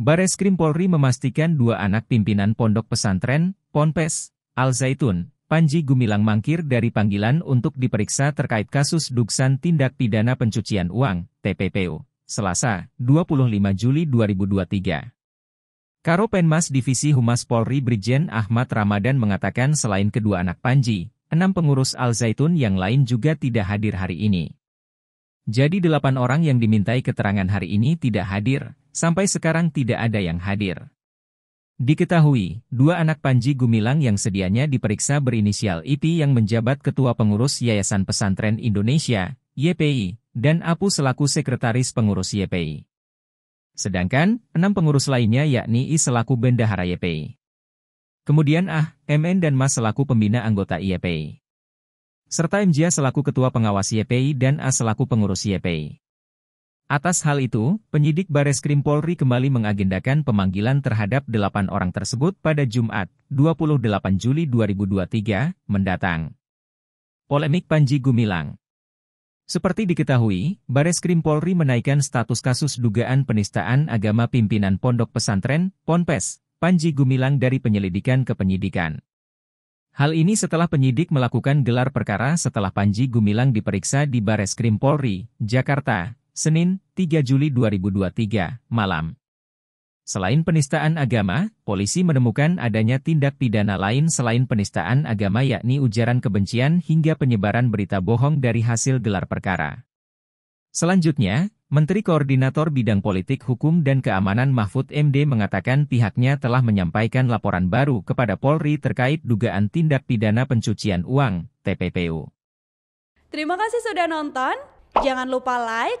Bareskrim Polri memastikan dua anak pimpinan pondok pesantren, Ponpes, Al Zaitun, Panji Gumilang mangkir dari panggilan untuk diperiksa terkait kasus duksan tindak pidana pencucian uang, TPPU, Selasa, 25 Juli 2023. Karo Penmas Divisi Humas Polri Brigjen Ahmad Ramadan mengatakan selain kedua anak Panji, enam pengurus Al Zaitun yang lain juga tidak hadir hari ini. Jadi delapan orang yang dimintai keterangan hari ini tidak hadir, sampai sekarang tidak ada yang hadir. Diketahui, dua anak Panji Gumilang yang sedianya diperiksa berinisial IP yang menjabat Ketua Pengurus Yayasan Pesantren Indonesia, YPI, dan Apu selaku Sekretaris Pengurus YPI. Sedangkan, enam pengurus lainnya yakni I selaku Bendahara YPI. Kemudian Ah, MN dan Mas selaku pembina anggota YPI. Serta MJ selaku Ketua Pengawas YPI dan A selaku Pengurus YPI. Atas hal itu, penyidik Bareskrim Polri kembali mengagendakan pemanggilan terhadap delapan orang tersebut pada Jumat, 28 Juli 2023, mendatang. Polemik Panji Gumilang Seperti diketahui, Bareskrim Polri menaikkan status kasus dugaan penistaan agama pimpinan Pondok Pesantren, Ponpes, Panji Gumilang dari penyelidikan ke penyidikan. Hal ini setelah penyidik melakukan gelar perkara setelah Panji Gumilang diperiksa di Bareskrim Polri, Jakarta, Senin, 3 Juli 2023, malam. Selain penistaan agama, polisi menemukan adanya tindak pidana lain selain penistaan agama yakni ujaran kebencian hingga penyebaran berita bohong dari hasil gelar perkara. Selanjutnya, Menteri Koordinator Bidang Politik Hukum dan Keamanan Mahfud MD mengatakan pihaknya telah menyampaikan laporan baru kepada Polri terkait dugaan tindak pidana pencucian uang, TPPU. Terima kasih sudah nonton, jangan lupa like,